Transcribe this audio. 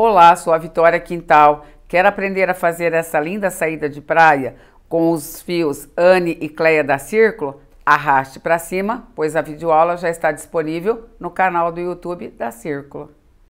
Olá, sou a Vitória Quintal. Quer aprender a fazer essa linda saída de praia com os fios Anne e Cleia da Círculo? Arraste para cima, pois a videoaula já está disponível no canal do YouTube da Círculo.